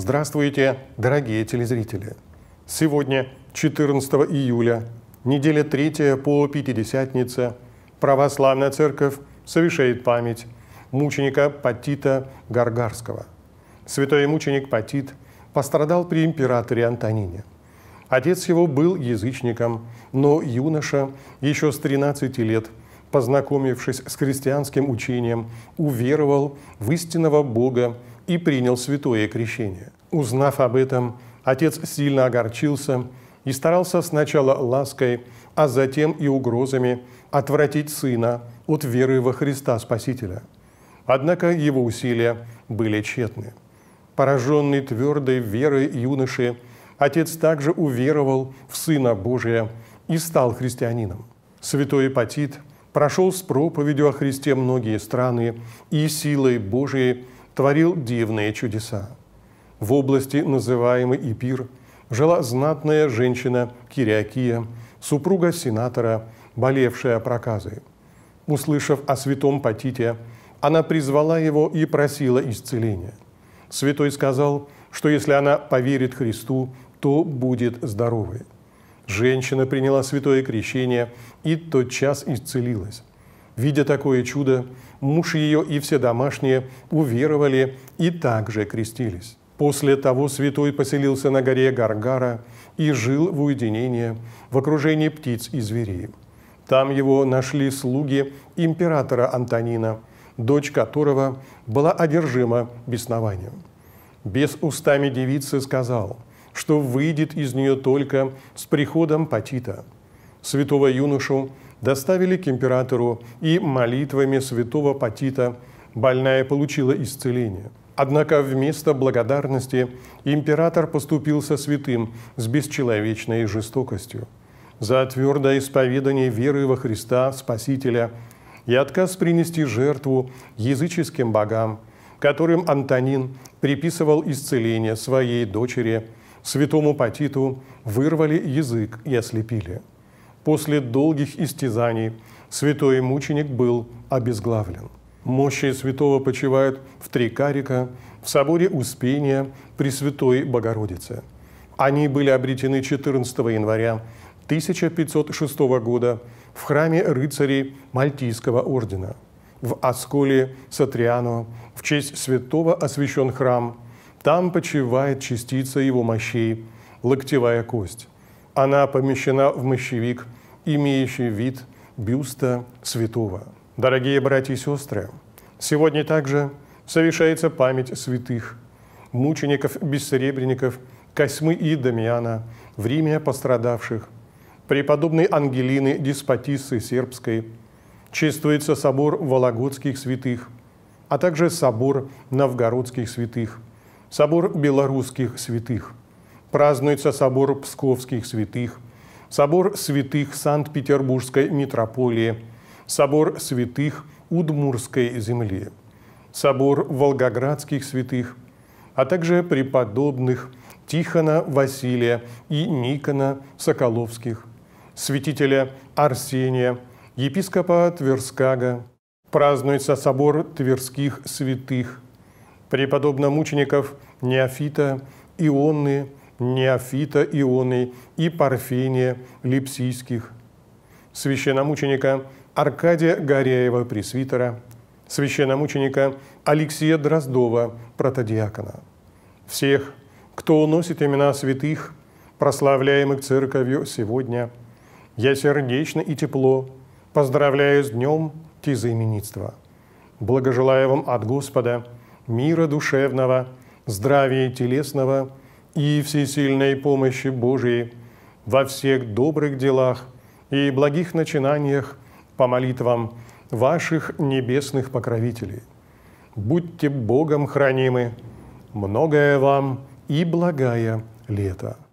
Здравствуйте, дорогие телезрители! Сегодня, 14 июля, неделя третья по Пятидесятнице, Православная Церковь совершает память мученика Патита Гаргарского. Святой мученик Патит пострадал при императоре Антонине. Отец его был язычником, но юноша еще с 13 лет – познакомившись с христианским учением, уверовал в истинного Бога и принял святое крещение. Узнав об этом, отец сильно огорчился и старался сначала лаской, а затем и угрозами отвратить сына от веры во Христа Спасителя. Однако его усилия были тщетны. Пораженный твердой верой юноши, отец также уверовал в Сына Божия и стал христианином. Святой Апатит прошел с проповедью о Христе многие страны и силой Божией – творил дивные чудеса. В области, называемой Ипир, жила знатная женщина Кириакия, супруга сенатора, болевшая проказой. Услышав о святом Патите, она призвала его и просила исцеления. Святой сказал, что если она поверит Христу, то будет здоровой. Женщина приняла святое крещение и тотчас исцелилась. Видя такое чудо, муж ее и все домашние уверовали и также крестились. После того святой поселился на горе Гаргара и жил в уединении, в окружении птиц и зверей. Там его нашли слуги императора Антонина, дочь которого была одержима беснованием. Без устами девицы сказал, что выйдет из нее только с приходом Патита. Святого юношу доставили к императору, и молитвами святого Патита больная получила исцеление. Однако вместо благодарности император поступил со святым с бесчеловечной жестокостью. За твердое исповедание веры во Христа Спасителя и отказ принести жертву языческим богам, которым Антонин приписывал исцеление своей дочери, святому Патиту вырвали язык и ослепили – После долгих истязаний святой мученик был обезглавлен. Мощи святого почивают в Трикарика, в соборе Успения при Святой Богородице. Они были обретены 14 января 1506 года в храме рыцарей Мальтийского ордена. В Асколе Сатриано в честь святого освящен храм. Там почивает частица его мощей – локтевая кость. Она помещена в мощевик – имеющий вид бюста святого. Дорогие братья и сестры, сегодня также совершается память святых, мучеников-бессеребренников Косьмы и Дамиана, в Риме пострадавших, преподобной Ангелины Деспотиссы Сербской, чествуется собор Вологодских святых, а также собор Новгородских святых, собор Белорусских святых, празднуется собор Псковских святых – собор святых Санкт-Петербургской митрополии, собор святых Удмурской земли, собор волгоградских святых, а также преподобных Тихона Василия и Никона Соколовских, святителя Арсения, епископа Тверскага. Празднуется собор Тверских святых, преподобно мучеников Неофита, Ионны, неофита Ионы и Парфения Липсийских, священномученика Аркадия Горяева Пресвитера, священномученика Алексея Дроздова Протодиакона. Всех, кто носит имена святых, прославляемых церковью сегодня, я сердечно и тепло поздравляю с днем тезаименитства. Благожелаю вам от Господа мира душевного, здравия телесного – и всесильной помощи Божией во всех добрых делах и благих начинаниях по молитвам ваших небесных покровителей. Будьте Богом хранимы, многое вам и благая лето.